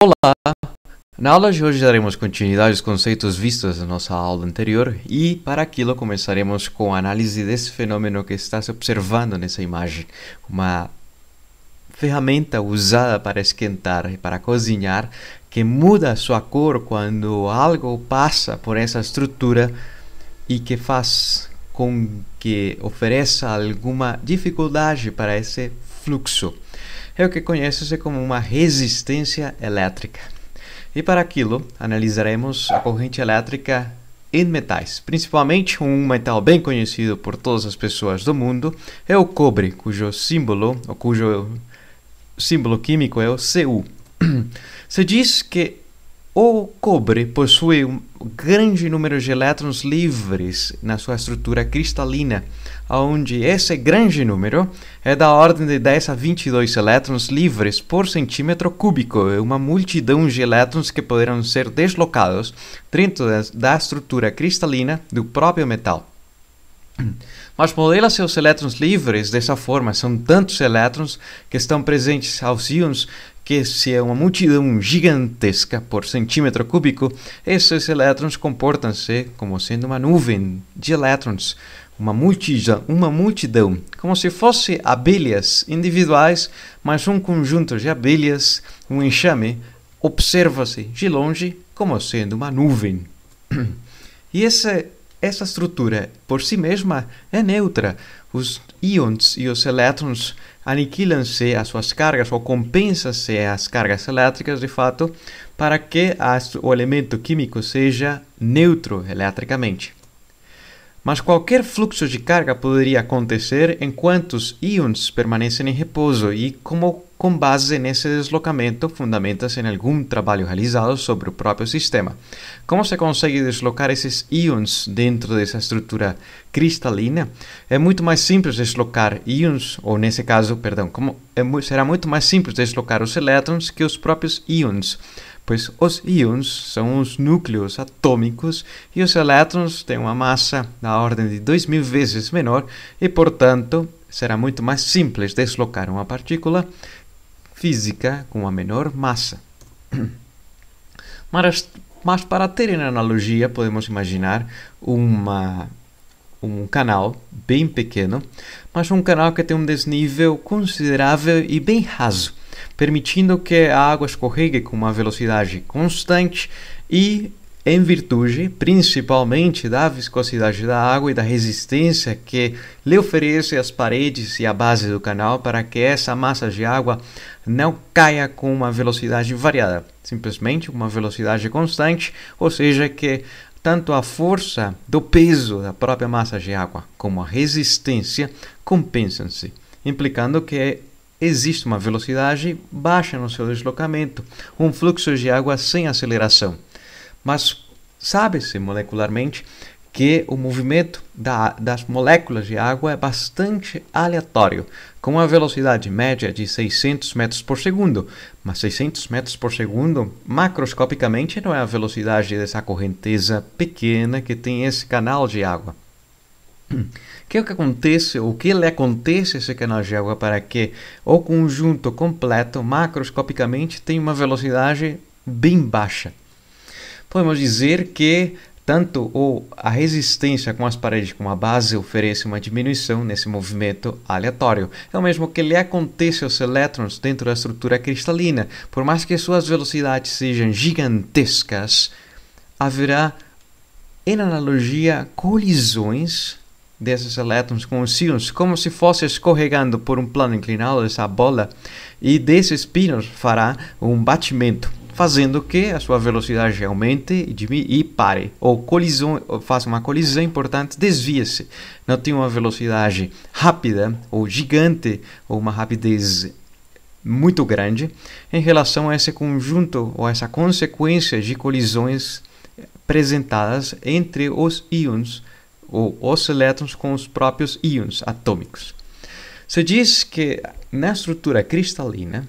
Olá! Na aula de hoje daremos continuidade aos conceitos vistos na nossa aula anterior e, para aquilo, começaremos com a análise desse fenômeno que está se observando nessa imagem. Uma ferramenta usada para esquentar e para cozinhar que muda sua cor quando algo passa por essa estrutura e que faz com que ofereça alguma dificuldade para esse fluxo é o que conhece-se como uma resistência elétrica. E para aquilo, analisaremos a corrente elétrica em metais. Principalmente um metal bem conhecido por todas as pessoas do mundo é o cobre, cujo símbolo, ou cujo símbolo químico é o Cu. Se diz que o cobre possui um grande número de elétrons livres na sua estrutura cristalina, onde esse grande número é da ordem de 10 a 22 elétrons livres por centímetro cúbico, é uma multidão de elétrons que poderão ser deslocados dentro da estrutura cristalina do próprio metal. Mas modela seus elétrons livres dessa forma, são tantos elétrons que estão presentes aos íons que se é uma multidão gigantesca por centímetro cúbico, esses elétrons comportam-se como sendo uma nuvem de elétrons, uma multidão, uma multidão, como se fossem abelhas individuais, mas um conjunto de abelhas, um enxame, observa-se de longe como sendo uma nuvem. E essa, essa estrutura, por si mesma, é neutra. Os íons e os elétrons aniquilam-se as suas cargas ou compensam-se as cargas elétricas de fato para que as, o elemento químico seja neutro eletricamente mas qualquer fluxo de carga poderia acontecer enquanto os íons permanecem em repouso e, como com base nesse deslocamento, fundamenta-se em algum trabalho realizado sobre o próprio sistema. Como se consegue deslocar esses íons dentro dessa estrutura cristalina? É muito mais simples deslocar íons, ou nesse caso, perdão, como é, será muito mais simples deslocar os elétrons que os próprios íons pois os íons são os núcleos atômicos e os elétrons têm uma massa na ordem de 2.000 vezes menor e, portanto, será muito mais simples deslocar uma partícula física com a menor massa. Mas, mas para terem analogia, podemos imaginar uma um canal bem pequeno, mas um canal que tem um desnível considerável e bem raso permitindo que a água escorregue com uma velocidade constante e em virtude principalmente da viscosidade da água e da resistência que lhe oferece as paredes e a base do canal para que essa massa de água não caia com uma velocidade variada, simplesmente uma velocidade constante, ou seja, que tanto a força do peso da própria massa de água como a resistência compensam-se, implicando que existe uma velocidade baixa no seu deslocamento, um fluxo de água sem aceleração. Mas sabe-se molecularmente que o movimento da, das moléculas de água é bastante aleatório, com uma velocidade média de 600 metros por segundo. Mas 600 metros por segundo, macroscopicamente, não é a velocidade dessa correnteza pequena que tem esse canal de água. que é o que acontece, o que lhe acontece a esse canal de água para que o conjunto completo, macroscopicamente, tenha uma velocidade bem baixa. Podemos dizer que tanto ou a resistência com as paredes com a base oferece uma diminuição nesse movimento aleatório. É o mesmo que lhe acontece aos elétrons dentro da estrutura cristalina. Por mais que suas velocidades sejam gigantescas, haverá, em analogia, colisões desses elétrons com os íons, como se fosse escorregando por um plano inclinado essa bola, e desses pinos fará um batimento, fazendo que a sua velocidade aumente e pare, ou colisão, faça uma colisão importante, desvia-se. Não tem uma velocidade rápida, ou gigante, ou uma rapidez muito grande em relação a esse conjunto ou a essa consequência de colisões apresentadas entre os íons ou os elétrons com os próprios íons atômicos. Se diz que na estrutura cristalina,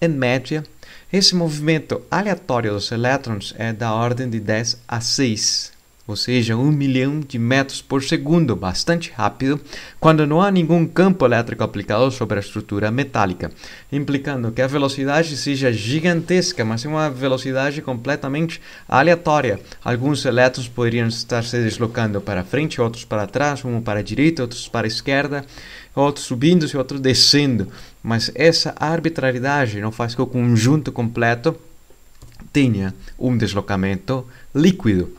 em média, esse movimento aleatório dos elétrons é da ordem de 10 a 6 ou seja, um milhão de metros por segundo, bastante rápido, quando não há nenhum campo elétrico aplicado sobre a estrutura metálica, implicando que a velocidade seja gigantesca, mas é uma velocidade completamente aleatória. Alguns elétrons poderiam estar se deslocando para frente, outros para trás, um para a direita, outros para a esquerda, outros subindo e outros descendo. Mas essa arbitrariedade não faz que o conjunto completo tenha um deslocamento líquido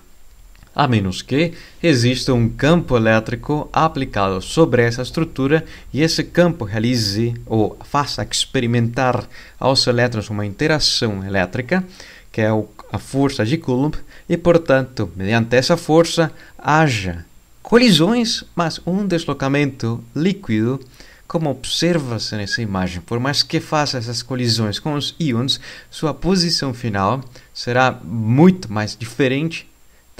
a menos que exista um campo elétrico aplicado sobre essa estrutura e esse campo realize ou faça experimentar aos elétrons uma interação elétrica, que é a força de Coulomb, e portanto, mediante essa força, haja colisões, mas um deslocamento líquido como observa-se nessa imagem, por mais que faça essas colisões com os íons, sua posição final será muito mais diferente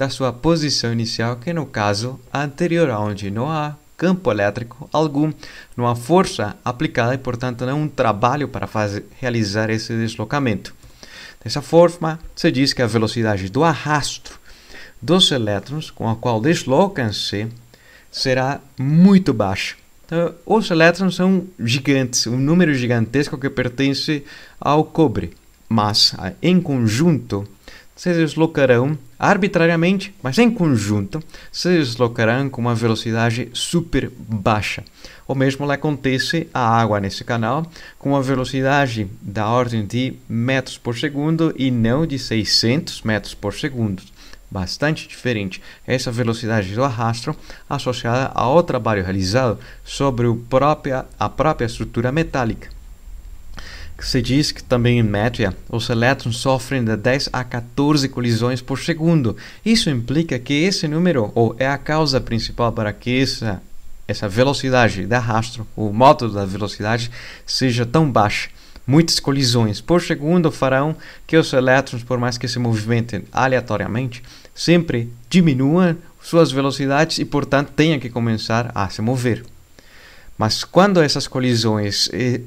da sua posição inicial, que no caso anterior, onde não há campo elétrico algum, não há força aplicada e, portanto, não há é um trabalho para fazer, realizar esse deslocamento. Dessa forma, se diz que a velocidade do arrasto dos elétrons com a qual deslocam-se será muito baixa. Então, os elétrons são gigantes, um número gigantesco que pertence ao cobre, mas em conjunto se deslocarão arbitrariamente, mas em conjunto, se deslocarão com uma velocidade super baixa. O mesmo acontece à água nesse canal, com uma velocidade da ordem de metros por segundo e não de 600 metros por segundo bastante diferente. Essa velocidade do arrasto associada ao trabalho realizado sobre o própria, a própria estrutura metálica se diz que também em média os elétrons sofrem de 10 a 14 colisões por segundo. Isso implica que esse número ou é a causa principal para que essa, essa velocidade de arrasto, o módulo da velocidade, seja tão baixa. Muitas colisões por segundo farão que os elétrons, por mais que se movimentem aleatoriamente, sempre diminuam suas velocidades e, portanto, tenham que começar a se mover. Mas quando essas colisões eh,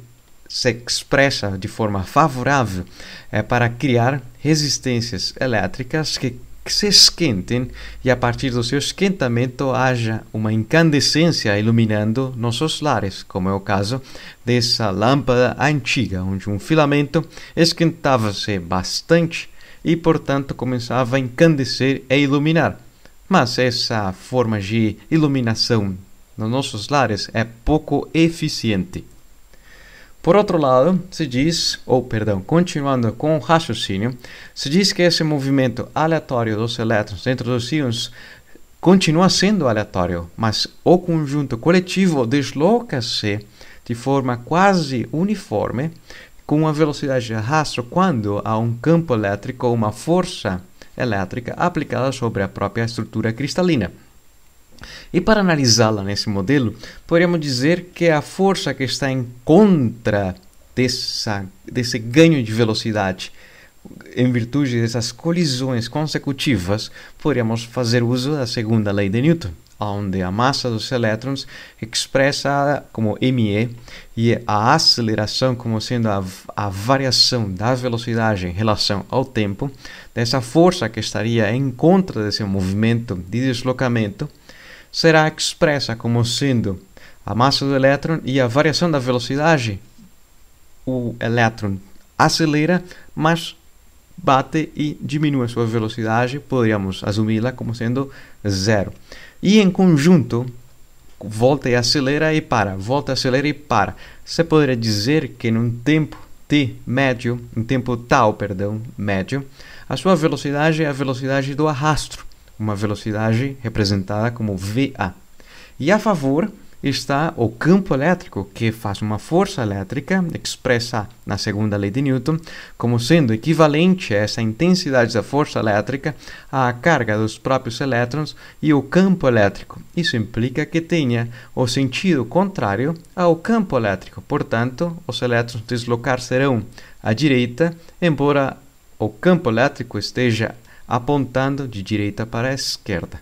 se expressa de forma favorável é para criar resistências elétricas que se esquentem e a partir do seu esquentamento haja uma incandescência iluminando nossos lares, como é o caso dessa lâmpada antiga, onde um filamento esquentava-se bastante e, portanto, começava a encandecer e iluminar. Mas essa forma de iluminação nos nossos lares é pouco eficiente. Por outro lado, se diz, ou perdão, continuando com o raciocínio, se diz que esse movimento aleatório dos elétrons dentro dos íons continua sendo aleatório, mas o conjunto coletivo desloca-se de forma quase uniforme com uma velocidade de rastro quando há um campo elétrico ou uma força elétrica aplicada sobre a própria estrutura cristalina. E para analisá-la nesse modelo, poderíamos dizer que é a força que está em contra dessa, desse ganho de velocidade em virtude dessas colisões consecutivas, poderíamos fazer uso da segunda lei de Newton, onde a massa dos elétrons expressa como ME e a aceleração como sendo a, a variação da velocidade em relação ao tempo, dessa força que estaria em contra desse movimento de deslocamento, será expressa como sendo a massa do elétron e a variação da velocidade. O elétron acelera, mas bate e diminui a sua velocidade, poderíamos assumi-la como sendo zero. E em conjunto, volta e acelera e para, volta, e acelera e para. Você poderia dizer que num tempo t médio, um tempo tal, perdão, médio, a sua velocidade é a velocidade do arrasto uma velocidade representada como VA. E a favor está o campo elétrico, que faz uma força elétrica, expressa na segunda lei de Newton, como sendo equivalente a essa intensidade da força elétrica à carga dos próprios elétrons e o campo elétrico. Isso implica que tenha o sentido contrário ao campo elétrico, portanto, os elétrons deslocar-se-ão à direita, embora o campo elétrico esteja apontando de direita para a esquerda.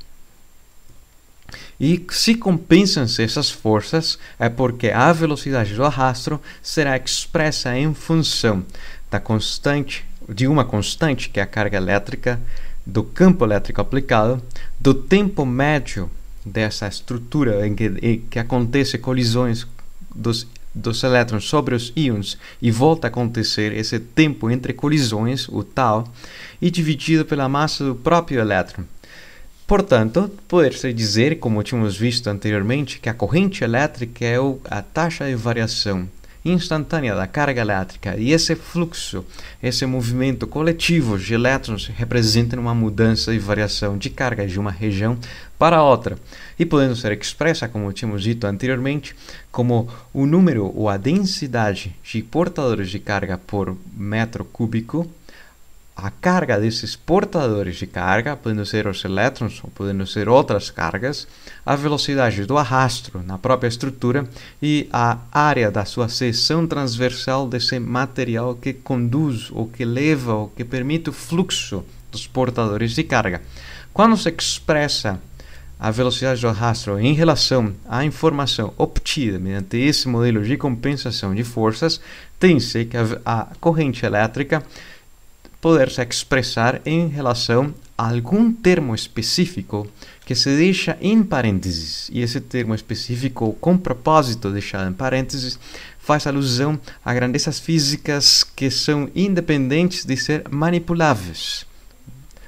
E se compensam-se essas forças, é porque a velocidade do arrasto será expressa em função da constante, de uma constante, que é a carga elétrica, do campo elétrico aplicado, do tempo médio dessa estrutura em que, em que colisões dos dos elétrons sobre os íons e volta a acontecer esse tempo entre colisões, o tal, e dividido pela massa do próprio elétron. Portanto, poder se dizer, como tínhamos visto anteriormente, que a corrente elétrica é a taxa de variação instantânea da carga elétrica e esse fluxo, esse movimento coletivo de elétrons representa uma mudança e variação de carga de uma região para outra, e podendo ser expressa, como tínhamos dito anteriormente, como o número ou a densidade de portadores de carga por metro cúbico, a carga desses portadores de carga, podendo ser os elétrons ou podendo ser outras cargas, a velocidade do arrastro na própria estrutura e a área da sua seção transversal desse material que conduz ou que leva ou que permite o fluxo dos portadores de carga. Quando se expressa a velocidade do rastro em relação à informação obtida mediante esse modelo de compensação de forças, tem-se que a, corrente elétrica poder se expressar em relação a algum termo específico que se deixa em parênteses. E esse termo específico, com propósito deixado em parênteses, faz alusão a grandezas físicas que são independentes de ser manipuláveis.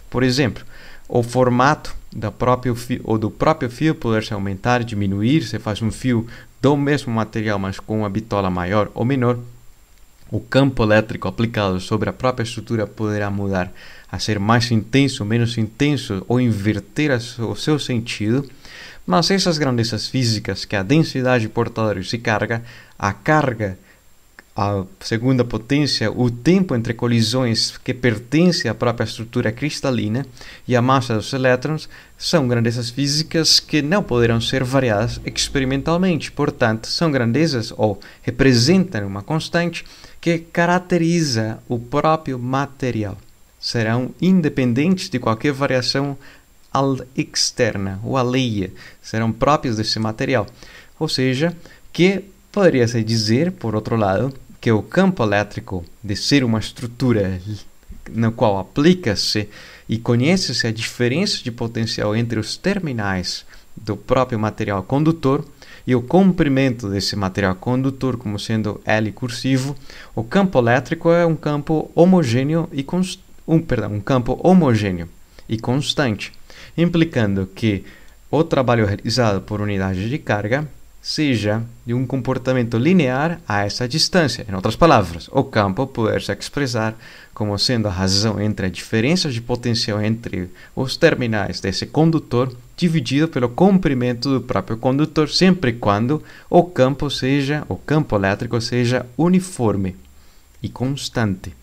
Por exemplo, o formato da própria ou do próprio fio poder se aumentar, diminuir, se faz um fio do mesmo material, mas com uma bitola maior ou menor, o campo elétrico aplicado sobre a própria estrutura poderá mudar a ser mais intenso, menos intenso ou inverter o seu sentido. Mas essas grandezas físicas, que é a densidade portadores e carga, a carga a segunda potência, o tempo entre colisões que pertence à própria estrutura cristalina e a massa dos elétrons são grandezas físicas que não poderão ser variadas experimentalmente, portanto, são grandezas ou representam uma constante que caracteriza o próprio material. Serão independentes de qualquer variação externa ou alheia, serão próprios desse material. Ou seja, que poderia-se dizer, por outro lado, que o campo elétrico de ser uma estrutura na qual aplica-se e conhece-se a diferença de potencial entre os terminais do próprio material condutor e o comprimento desse material condutor como sendo L cursivo, o campo elétrico é um campo homogêneo e const... um, perdão, um campo homogêneo e constante, implicando que o trabalho realizado por unidade de carga seja de um comportamento linear a essa distância. Em outras palavras, o campo poder se expressar como sendo a razão entre a diferença de potencial entre os terminais desse condutor dividido pelo comprimento do próprio condutor, sempre quando o campo seja, o campo elétrico seja uniforme e constante.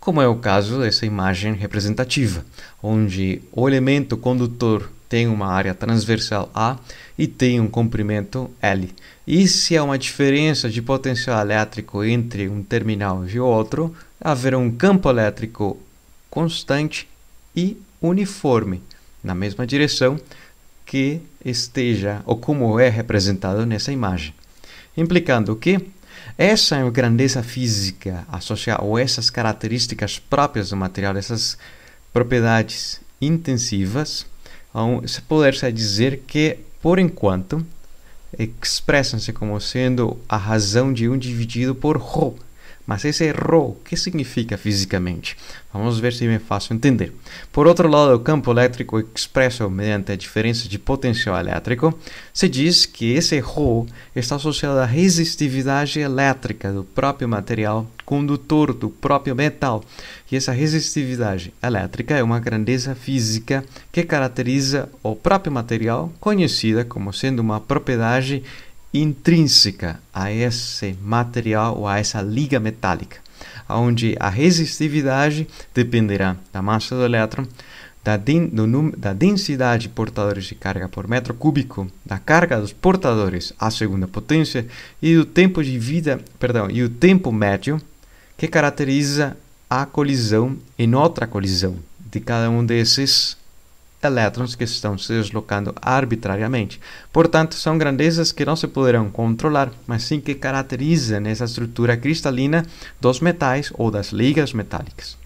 Como é o caso dessa imagem representativa, onde o elemento condutor tem uma área transversal A e tem um comprimento L. E se há uma diferença de potencial elétrico entre um terminal e outro, haverá um campo elétrico constante e uniforme na mesma direção que esteja ou como é representado nessa imagem, implicando que essa é a grandeza física associada ou essas características próprias do material, essas propriedades intensivas se pode-se dizer que, por enquanto, expressam-se como sendo a razão de um dividido por ρ, mas esse ρ, que significa fisicamente? Vamos ver se é fácil entender. Por outro lado, o campo elétrico expresso mediante a diferença de potencial elétrico, se diz que esse ρ está associado à resistividade elétrica do próprio material condutor do próprio metal. E essa resistividade elétrica é uma grandeza física que caracteriza o próprio material, conhecida como sendo uma propriedade intrínseca a esse material ou a essa liga metálica, onde a resistividade dependerá da massa do elétron, da, da densidade de portadores de carga por metro cúbico, da carga dos portadores à segunda potência e do tempo de vida, perdão, e o tempo médio que caracteriza a colisão e outra colisão de cada um desses elétrons que estão se deslocando arbitrariamente. Portanto, são grandezas que não se poderão controlar, mas sim que caracterizam essa estrutura cristalina dos metais ou das ligas metálicas.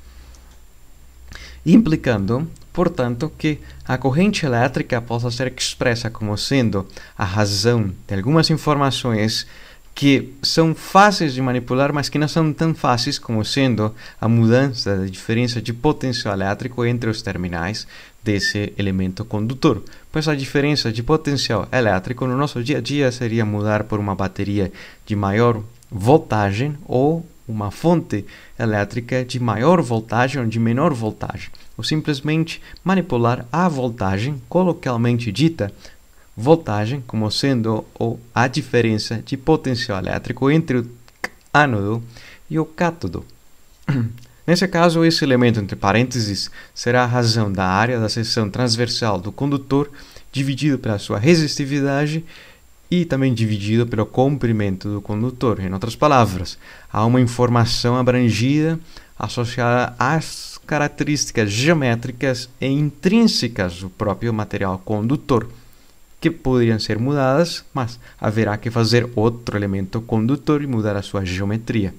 Implicando, portanto, que a corrente elétrica possa ser expressa como sendo a razão de algumas informações que são fáceis de manipular, mas que não são tão fáceis como sendo a mudança da diferença de potencial elétrico entre os terminais desse elemento condutor. Pois a diferença de potencial elétrico no nosso dia a dia seria mudar por uma bateria de maior voltagem ou uma fonte elétrica de maior voltagem ou de menor voltagem, ou simplesmente manipular a voltagem, coloquialmente dita, voltagem como sendo a diferença de potencial elétrico entre o ânodo e o cátodo. Nesse caso, esse elemento entre parênteses será a razão da área da seção transversal do condutor dividido pela sua resistividade e também dividido pelo comprimento do condutor. Em outras palavras, há uma informação abrangida associada às características geométricas e intrínsecas do próprio material condutor que poderiam ser mudadas, mas haverá que fazer outro elemento condutor e mudar a sua geometria.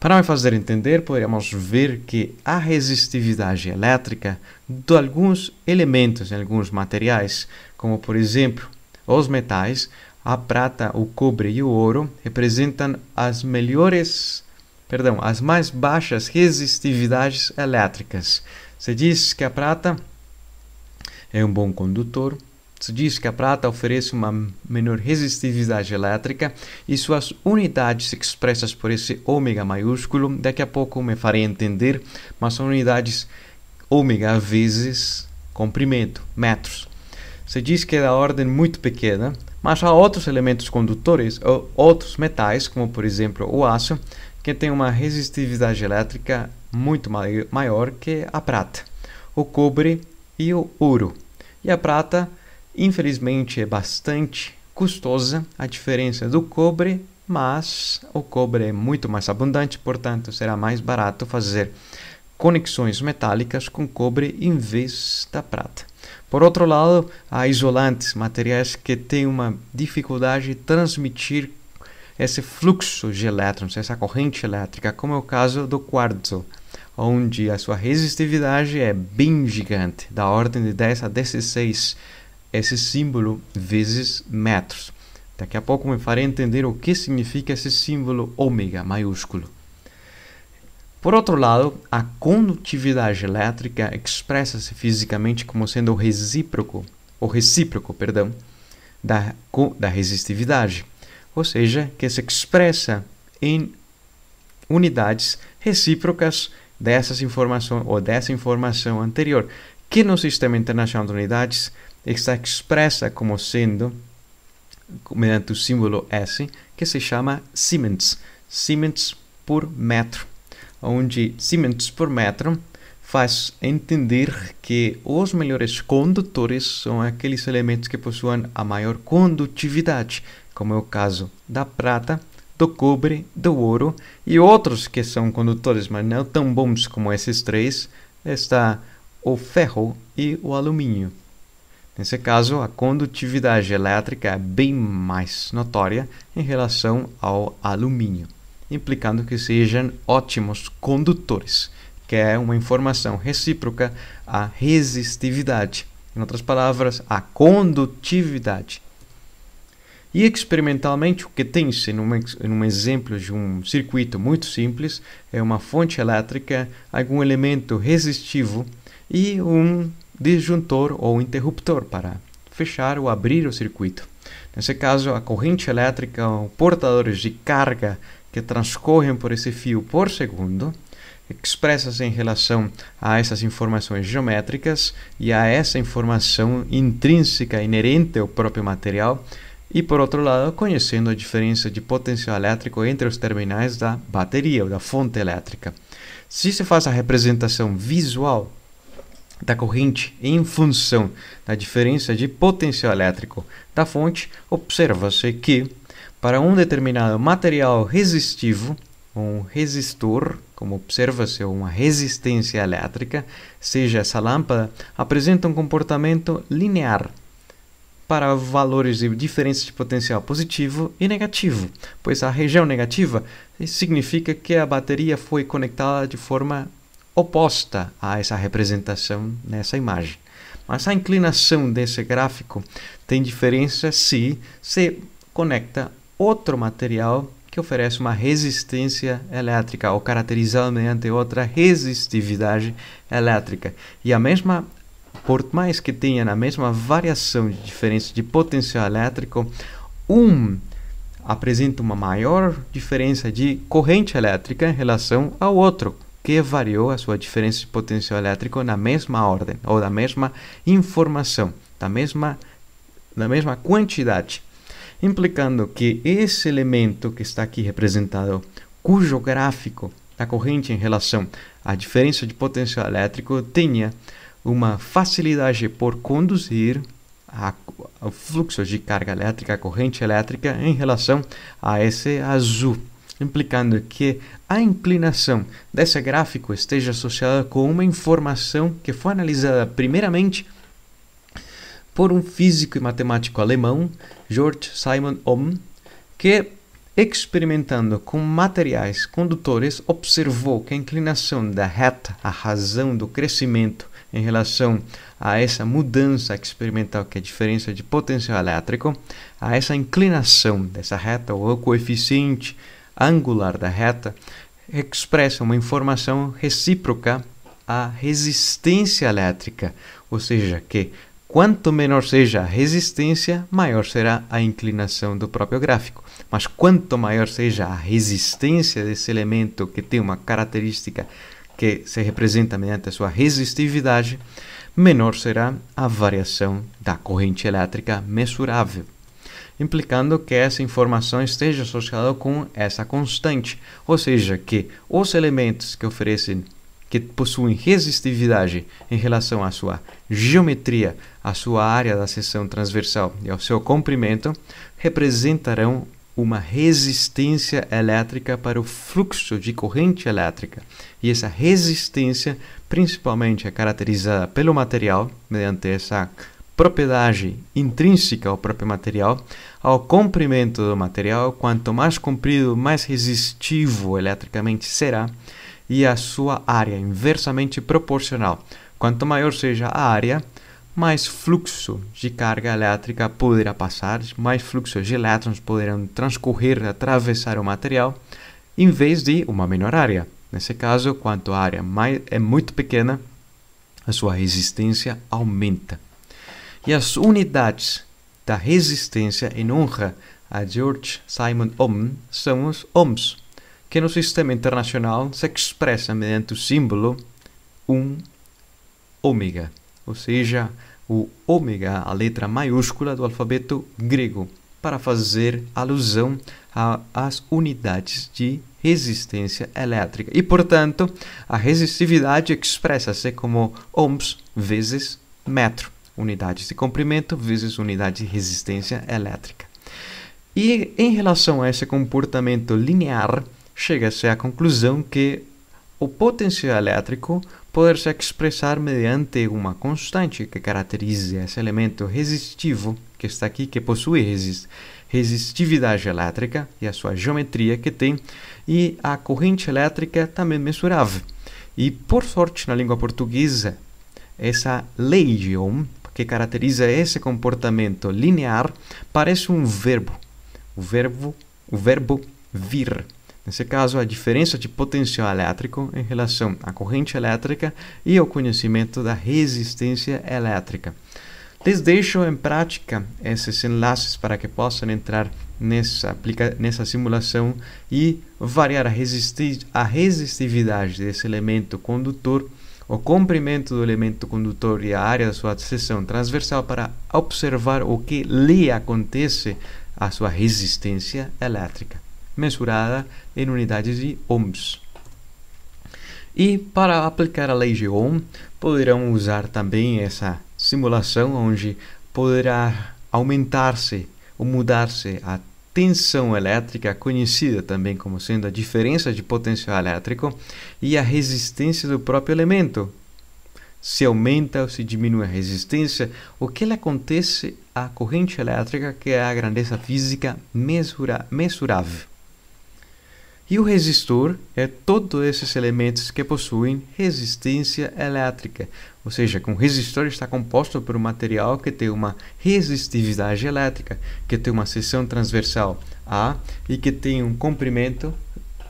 Para me fazer entender, poderíamos ver que a resistividade elétrica de alguns elementos, em alguns materiais, como por exemplo os metais, a prata, o cobre e o ouro, representam as melhores, perdão, as mais baixas resistividades elétricas. Se diz que a prata é um bom condutor, se diz que a prata oferece uma menor resistividade elétrica e suas unidades expressas por esse ômega maiúsculo, daqui a pouco me farei entender, mas são unidades ômega vezes comprimento, metros. Se diz que é da ordem muito pequena, mas há outros elementos condutores ou outros metais, como por exemplo o aço, que tem uma resistividade elétrica muito maior que a prata, o cobre e o ouro. E a prata Infelizmente é bastante custosa a diferença do cobre, mas o cobre é muito mais abundante, portanto será mais barato fazer conexões metálicas com cobre em vez da prata. Por outro lado, há isolantes, materiais que têm uma dificuldade de transmitir esse fluxo de elétrons, essa corrente elétrica, como é o caso do quartzo, onde a sua resistividade é bem gigante, da ordem de 10 a 16 esse símbolo vezes metros. Daqui a pouco me farei entender o que significa esse símbolo ômega maiúsculo. Por outro lado, a condutividade elétrica expressa-se fisicamente como sendo o recíproco, o recíproco, perdão, da, da resistividade, ou seja, que se expressa em unidades recíprocas dessas informações ou dessa informação anterior, que no sistema internacional de unidades está expressa como sendo, mediante o símbolo S, que se chama Siemens, Siemens por metro, onde Siemens por metro faz entender que os melhores condutores são aqueles elementos que possuem a maior condutividade, como é o caso da prata, do cobre, do ouro e outros que são condutores, mas não tão bons como esses três, está o ferro e o alumínio. Nesse caso, a condutividade elétrica é bem mais notória em relação ao alumínio, implicando que sejam ótimos condutores, que é uma informação recíproca à resistividade. Em outras palavras, à condutividade. E experimentalmente, o que tem-se num, um exemplo de um circuito muito simples é uma fonte elétrica, algum elemento resistivo e um disjuntor ou interruptor para fechar ou abrir o circuito. Nesse caso, a corrente elétrica ou portadores de carga que transcorrem por esse fio por segundo expressas em relação a essas informações geométricas e a essa informação intrínseca inerente ao próprio material e por outro lado conhecendo a diferença de potencial elétrico entre os terminais da bateria ou da fonte elétrica. Se se faz a representação visual da corrente em função da diferença de potencial elétrico da fonte, observa-se que, para um determinado material resistivo, um resistor, como observa-se uma resistência elétrica, seja essa lâmpada, apresenta um comportamento linear para valores de diferenças de potencial positivo e negativo, pois a região negativa significa que a bateria foi conectada de forma oposta a essa representação nessa imagem. Mas a inclinação desse gráfico tem diferença se se conecta outro material que oferece uma resistência elétrica ou caracterizado mediante outra resistividade elétrica. E a mesma por mais que tenha na mesma variação de diferença de potencial elétrico, um apresenta uma maior diferença de corrente elétrica em relação ao outro, que variou a sua diferença de potencial elétrico na mesma ordem ou da mesma informação, da mesma, da mesma quantidade, implicando que esse elemento que está aqui representado, cujo gráfico da corrente em relação à diferença de potencial elétrico tinha uma facilidade por conduzir a, o fluxo de carga elétrica, a corrente elétrica, em relação a esse azul implicando que a inclinação desse gráfico esteja associada com uma informação que foi analisada primeiramente por um físico e matemático alemão, George Simon Ohm, que experimentando com materiais condutores observou que a inclinação da reta, a razão do crescimento em relação a essa mudança experimental que é a diferença de potencial elétrico, a essa inclinação dessa reta ou coeficiente angular da reta expressa uma informação recíproca à resistência elétrica, ou seja, que quanto menor seja a resistência, maior será a inclinação do próprio gráfico. Mas quanto maior seja a resistência desse elemento que tem uma característica que se representa mediante a sua resistividade, menor será a variação da corrente elétrica mensurável implicando que essa informação esteja associada com essa constante, ou seja, que os elementos que oferecem que possuem resistividade em relação à sua geometria, à sua área da seção transversal e ao seu comprimento, representarão uma resistência elétrica para o fluxo de corrente elétrica. E essa resistência, principalmente, é caracterizada pelo material, mediante essa propriedade intrínseca ao próprio material, ao comprimento do material, quanto mais comprido, mais resistivo eletricamente será, e à sua área inversamente proporcional. Quanto maior seja a área, mais fluxo de carga elétrica poderá passar, mais fluxos de elétrons poderão transcorrer, atravessar o material, em vez de uma menor área. Nesse caso, quanto a área mais, é muito pequena, a sua resistência aumenta e as unidades da resistência em honra a George Simon Ohm são os ohms, que no sistema internacional se expressa mediante o símbolo 1 ômega, ou seja, o ômega, a letra maiúscula do alfabeto grego, para fazer alusão às unidades de resistência elétrica. E, portanto, a resistividade expressa-se como ohms vezes metro unidades de comprimento vezes unidade de resistência elétrica. E em relação a esse comportamento linear, chega-se à conclusão que o potencial elétrico pode se expressar mediante uma constante que caracterize esse elemento resistivo que está aqui, que possui resist resistividade elétrica e a sua geometria que tem, e a corrente elétrica também mensurável. E por sorte, na língua portuguesa, essa lei de Ohm que caracteriza esse comportamento linear parece um verbo. O verbo, o verbo vir. Nesse caso, a diferença de potencial elétrico em relação à corrente elétrica e ao conhecimento da resistência elétrica. Lhes deixo em prática esses enlaces para que possam entrar nessa, nessa simulação e variar a, resisti a resistividade desse elemento condutor o comprimento do elemento condutor e a área da sua seção transversal para observar o que lhe acontece à sua resistência elétrica, mensurada em unidades de ohms. E para aplicar a lei de Ohm, poderão usar também essa simulação onde poderá aumentar-se ou mudar-se a tensão elétrica, conhecida também como sendo a diferença de potencial elétrico, e a resistência do próprio elemento. Se aumenta ou se diminui a resistência, o que acontece à corrente elétrica, que é a grandeza física mesura, e o resistor é todos esses elementos que possuem resistência elétrica, ou seja, um resistor está composto por um material que tem uma resistividade elétrica, que tem uma seção transversal A e que tem um comprimento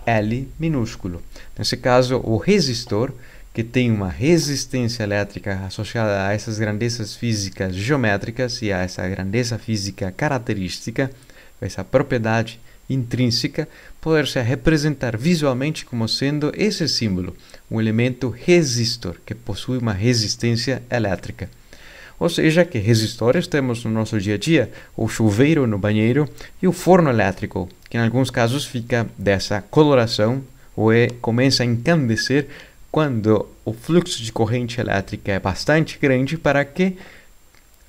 L minúsculo. Nesse caso, o resistor, que tem uma resistência elétrica associada a essas grandezas físicas geométricas e a essa grandeza física característica, essa propriedade intrínseca, poder se representar visualmente como sendo esse símbolo, um elemento resistor que possui uma resistência elétrica. Ou seja, que resistores temos no nosso dia a dia, o chuveiro no banheiro e o forno elétrico, que em alguns casos fica dessa coloração ou é, começa a encandecer quando o fluxo de corrente elétrica é bastante grande para que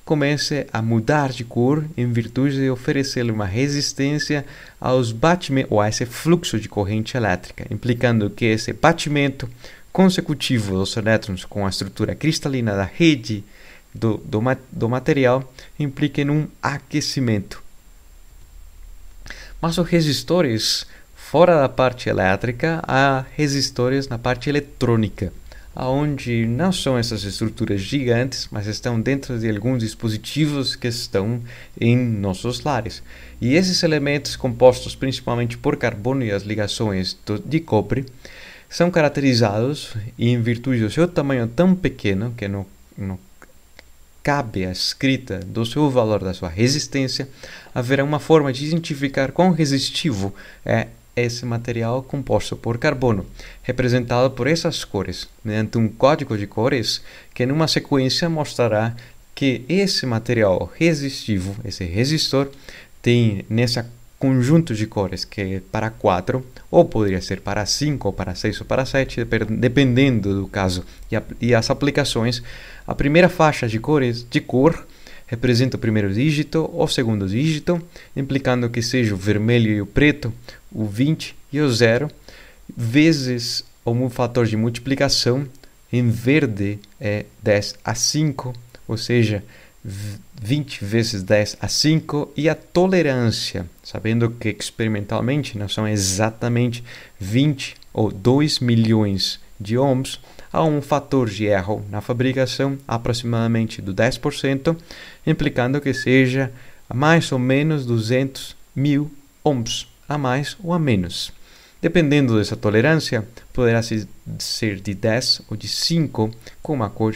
comece a mudar de cor em virtude de oferecer uma resistência aos batimentos ou a esse fluxo de corrente elétrica, implicando que esse batimento consecutivo dos elétrons com a estrutura cristalina da rede do, do, do material implique um aquecimento. Mas os resistores fora da parte elétrica há resistores na parte eletrônica onde não são essas estruturas gigantes, mas estão dentro de alguns dispositivos que estão em nossos lares. E esses elementos, compostos principalmente por carbono e as ligações de cobre, são caracterizados e, em virtude do seu tamanho tão pequeno, que não, não cabe a escrita do seu valor da sua resistência, haverá uma forma de identificar quão resistivo é esse material composto por carbono, representado por essas cores, mediante um código de cores que, numa sequência, mostrará que esse material resistivo, esse resistor, tem nesse conjunto de cores que é para 4, ou poderia ser para 5, ou para 6, ou para 7, dependendo do caso e, a, e as aplicações, a primeira faixa de cores de cor representa o primeiro dígito ou segundo dígito, implicando que seja o vermelho e o preto, o 20 e o 0, vezes um fator de multiplicação, em verde é 10 a 5, ou seja, 20 vezes 10 a 5 e a tolerância, sabendo que experimentalmente não são exatamente 20 ou 2 milhões de ohms, há um fator de erro na fabricação aproximadamente do 10%, implicando que seja mais ou menos 200 mil ohms, a mais ou a menos. Dependendo dessa tolerância, poderá ser de 10 ou de 5, com uma cor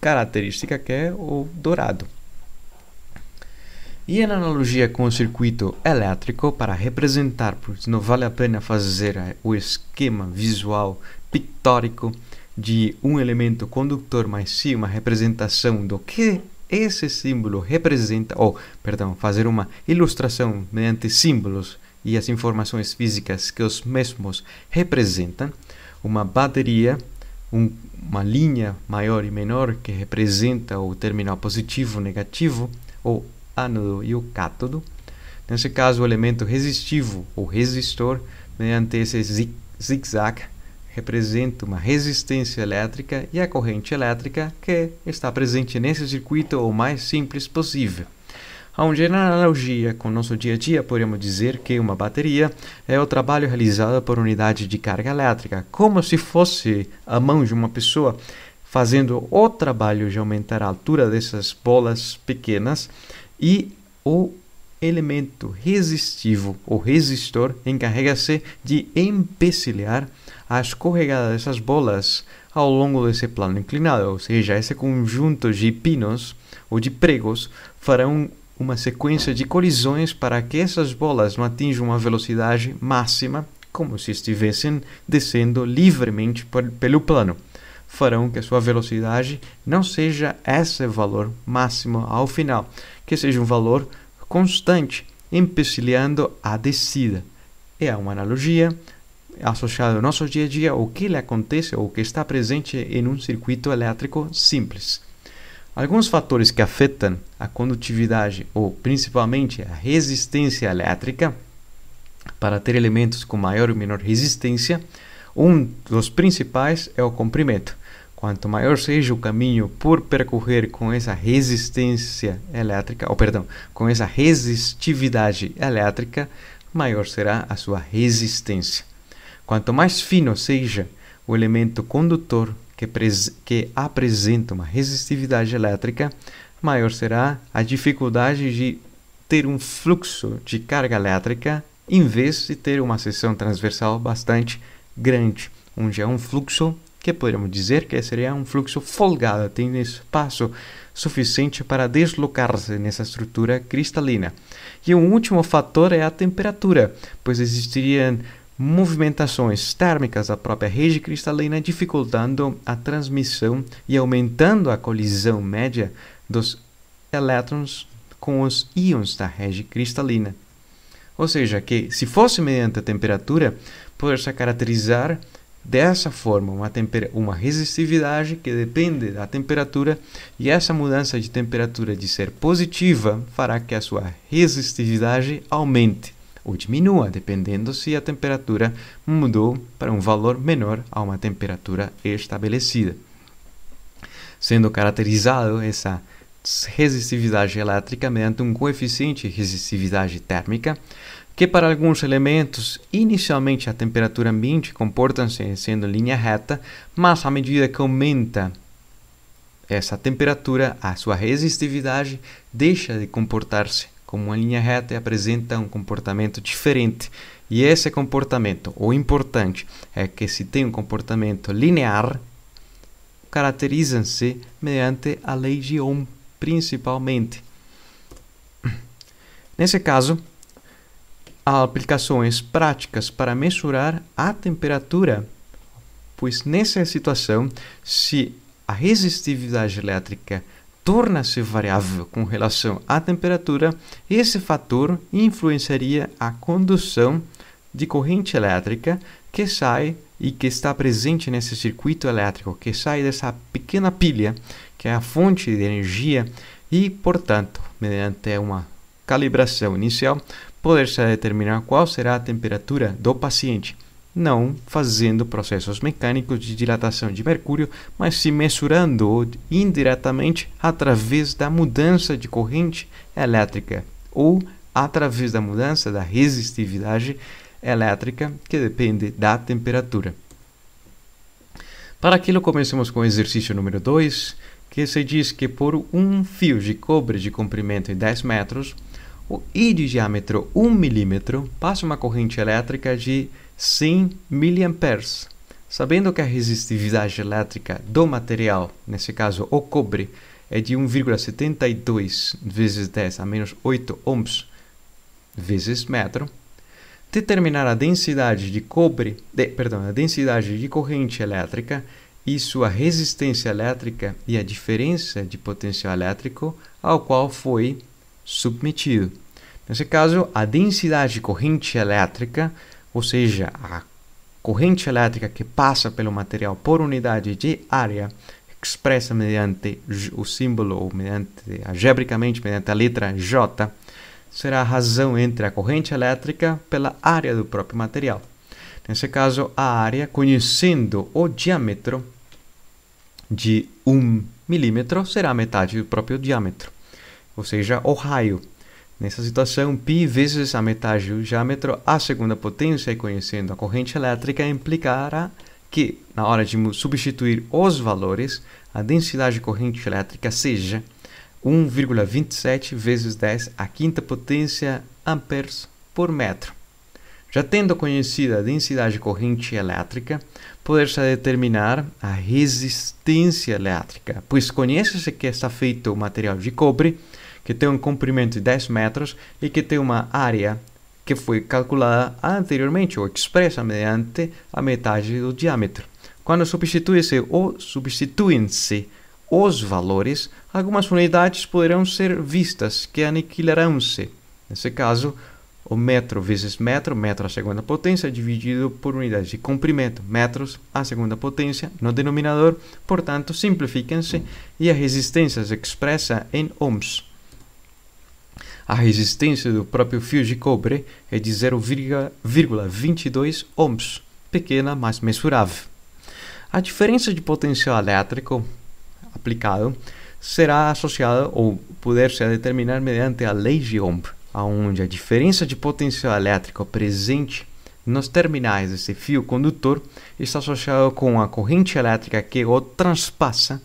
característica que é o dourado. E em analogia com o circuito elétrico, para representar, porque não vale a pena fazer eh, o esquema visual pictórico de um elemento condutor, mas sim uma representação do que esse símbolo representa, ou, perdão, fazer uma ilustração mediante símbolos e as informações físicas que os mesmos representam, uma bateria, um, uma linha maior e menor que representa o terminal positivo, negativo, ou ânodo e o cátodo. Nesse caso, o elemento resistivo ou resistor, mediante esse zig-zag representa uma resistência elétrica e a corrente elétrica que está presente nesse circuito o mais simples possível. A um geral analogia com nosso dia a dia, podemos dizer que uma bateria é o trabalho realizado por unidade de carga elétrica, como se fosse a mão de uma pessoa fazendo o trabalho de aumentar a altura dessas bolas pequenas e o elemento resistivo o resistor encarrega-se de empecilhar a escorregada dessas bolas ao longo desse plano inclinado, ou seja, esse conjunto de pinos ou de pregos farão uma sequência de colisões para que essas bolas não atinjam uma velocidade máxima, como se estivessem descendo livremente por, pelo plano. Farão que a sua velocidade não seja esse valor máximo ao final, que seja um valor constante, empecilhando a descida. É uma analogia associado ao nosso dia a dia o que lhe acontece ou o que está presente em um circuito elétrico simples. Alguns fatores que afetam a condutividade ou principalmente a resistência elétrica, para ter elementos com maior ou menor resistência, um dos principais é o comprimento. Quanto maior seja o caminho por percorrer com essa resistência elétrica, ou perdão, com essa resistividade elétrica, maior será a sua resistência. Quanto mais fino seja o elemento condutor que, que apresenta uma resistividade elétrica, maior será a dificuldade de ter um fluxo de carga elétrica em vez de ter uma seção transversal bastante grande, onde é um fluxo que poderíamos dizer que seria um fluxo folgado, tem espaço suficiente para deslocar-se nessa estrutura cristalina. E o um último fator é a temperatura, pois existiriam movimentações térmicas da própria rede cristalina, dificultando a transmissão e aumentando a colisão média dos elétrons com os íons da rede cristalina. Ou seja, que se fosse mediante a temperatura, poderia caracterizar dessa forma uma, uma resistividade que depende da temperatura e essa mudança de temperatura de ser positiva fará que a sua resistividade aumente ou diminua, dependendo se a temperatura mudou para um valor menor a uma temperatura estabelecida. Sendo caracterizado essa resistividade elétrica mediante um coeficiente de resistividade térmica, que para alguns elementos, inicialmente a temperatura ambiente comporta se sendo linha reta, mas à medida que aumenta essa temperatura, a sua resistividade deixa de comportar-se como uma linha reta e apresenta um comportamento diferente. E esse comportamento, o importante, é que se tem um comportamento linear, caracterizam-se mediante a lei de Ohm, principalmente. Nesse caso, há aplicações práticas para mensurar a temperatura, pois nessa situação, se a resistividade elétrica torna-se variável com relação à temperatura, esse fator influenciaria a condução de corrente elétrica que sai e que está presente nesse circuito elétrico, que sai dessa pequena pilha, que é a fonte de energia, e, portanto, mediante uma calibração inicial, poder-se determinar qual será a temperatura do paciente não fazendo processos mecânicos de dilatação de mercúrio, mas se mensurando indiretamente através da mudança de corrente elétrica ou através da mudança da resistividade elétrica, que depende da temperatura. Para aquilo, comecemos com o exercício número 2, que se diz que por um fio de cobre de comprimento em 10 metros, e de diâmetro 1 milímetro, passa uma corrente elétrica de 100 mA. Sabendo que a resistividade elétrica do material, nesse caso o cobre, é de 1,72 vezes 10 a menos 8 ohms vezes metro, determinar a densidade de cobre, de, perdão, a densidade de corrente elétrica e sua resistência elétrica e a diferença de potencial elétrico ao qual foi submetido. Nesse caso, a densidade de corrente elétrica ou seja, a corrente elétrica que passa pelo material por unidade de área, expressa mediante o símbolo ou mediante algebricamente mediante a letra J, será a razão entre a corrente elétrica pela área do próprio material. Nesse caso, a área, conhecendo o diâmetro de 1 um milímetro, será metade do próprio diâmetro, ou seja, o raio. Nessa situação, π vezes a metade do diâmetro à segunda potência, e conhecendo a corrente elétrica, implicará que, na hora de substituir os valores, a densidade de corrente elétrica seja 1,27 vezes 10 à quinta potência amperes por metro. Já tendo conhecida a densidade de corrente elétrica, poder-se determinar a resistência elétrica, pois conhece-se que está feito o material de cobre que tem um comprimento de 10 metros e que tem uma área que foi calculada anteriormente ou expressa mediante a metade do diâmetro. Quando substitui-se ou substituem-se os valores, algumas unidades poderão ser vistas que aniquilarão-se. Nesse caso, o metro vezes metro, metro à segunda potência, dividido por unidades de comprimento, metros à segunda potência, no denominador, portanto, simplifiquem se e a resistência se expressa em ohms. A resistência do próprio fio de cobre é de 0,22 ohms, pequena, mas mensurável. A diferença de potencial elétrico aplicado será associada ou poder-se determinar mediante a lei de Ohm, onde a diferença de potencial elétrico presente nos terminais desse fio condutor está associada com a corrente elétrica que o transpassa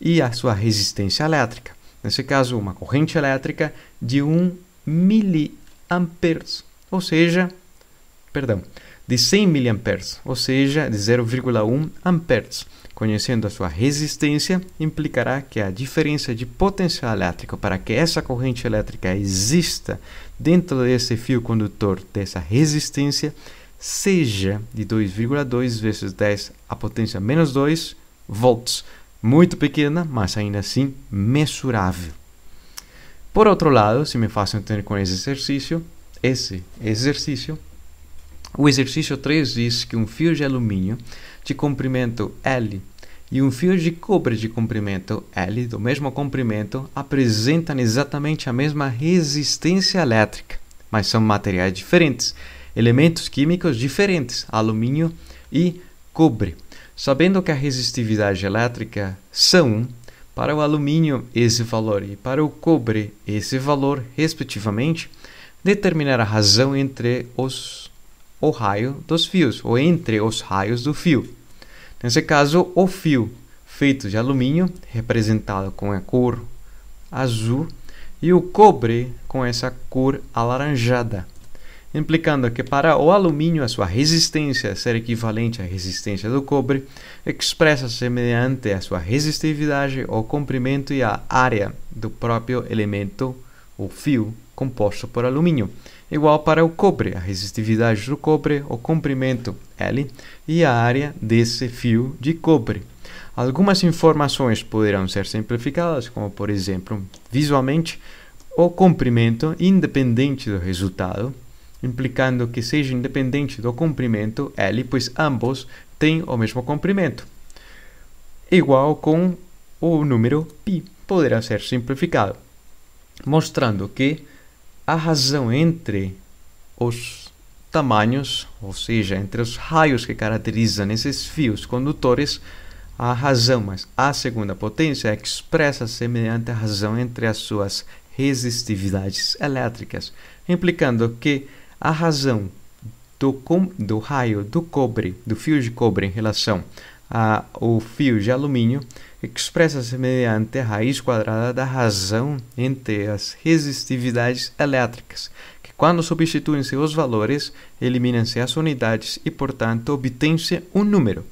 e a sua resistência elétrica nesse caso uma corrente elétrica de 1 miliamperes, ou seja, perdão, de 100 miliamperes, ou seja, de 0,1 amperes. Conhecendo a sua resistência, implicará que a diferença de potencial elétrico para que essa corrente elétrica exista dentro desse fio condutor dessa resistência seja de 2,2 vezes 10 a potência menos 2 volts muito pequena, mas ainda assim mensurável. Por outro lado, se me faço entender com esse exercício, esse exercício, o exercício 3 diz que um fio de alumínio de comprimento L e um fio de cobre de comprimento L do mesmo comprimento apresentam exatamente a mesma resistência elétrica, mas são materiais diferentes, elementos químicos diferentes, alumínio e cobre. Sabendo que a resistividade elétrica são, para o alumínio, esse valor e para o cobre, esse valor, respectivamente, determinar a razão entre os, o raio dos fios, ou entre os raios do fio. Nesse caso, o fio feito de alumínio, representado com a cor azul, e o cobre com essa cor alaranjada implicando que para o alumínio a sua resistência ser equivalente à resistência do cobre, expressa se mediante a sua resistividade o comprimento e a área do próprio elemento ou fio composto por alumínio, igual para o cobre, a resistividade do cobre, o comprimento L e a área desse fio de cobre. Algumas informações poderão ser simplificadas, como por exemplo, visualmente, o comprimento, independente do resultado, implicando que seja independente do comprimento L, pois ambos têm o mesmo comprimento, igual com o número π. Poderá ser simplificado, mostrando que a razão entre os tamanhos, ou seja, entre os raios que caracterizam esses fios condutores, a razão mais a segunda potência é expressa semelhante à razão entre as suas resistividades elétricas, implicando que a razão do, com, do raio do cobre, do fio de cobre em relação ao fio de alumínio expressa-se mediante a raiz quadrada da razão entre as resistividades elétricas, que quando substituem-se os valores, eliminam-se as unidades e, portanto, obtém-se um número,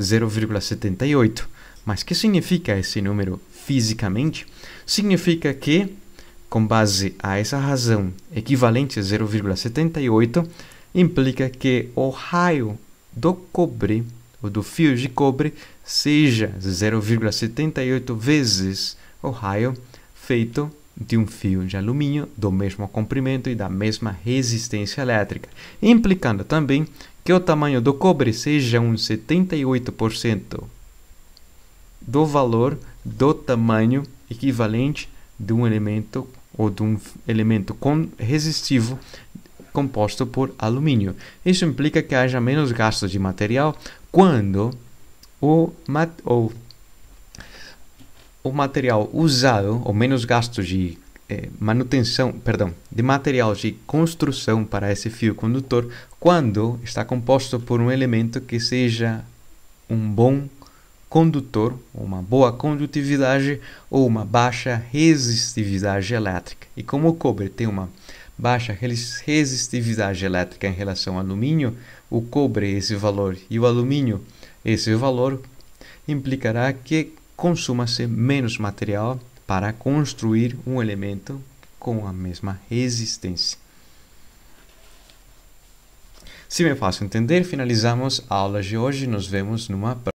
0,78. Mas que significa esse número fisicamente? Significa que com base a essa razão equivalente a 0,78, implica que o raio do cobre, ou do fio de cobre, seja 0,78 vezes o raio feito de um fio de alumínio do mesmo comprimento e da mesma resistência elétrica, implicando também que o tamanho do cobre seja um 78% do valor do tamanho equivalente de um elemento ou de um elemento resistivo composto por alumínio. Isso implica que haja menos gasto de material quando o, mat ou, o material usado, ou menos gasto de eh, manutenção, perdão, de material de construção para esse fio condutor, quando está composto por um elemento que seja um bom condutor, uma boa condutividade ou uma baixa resistividade elétrica. E como o cobre tem uma baixa resistividade elétrica em relação ao alumínio, o cobre é esse valor e o alumínio esse valor implicará que consuma-se menos material para construir um elemento com a mesma resistência. Se me faço entender, finalizamos a aula de hoje. Nos vemos numa próxima.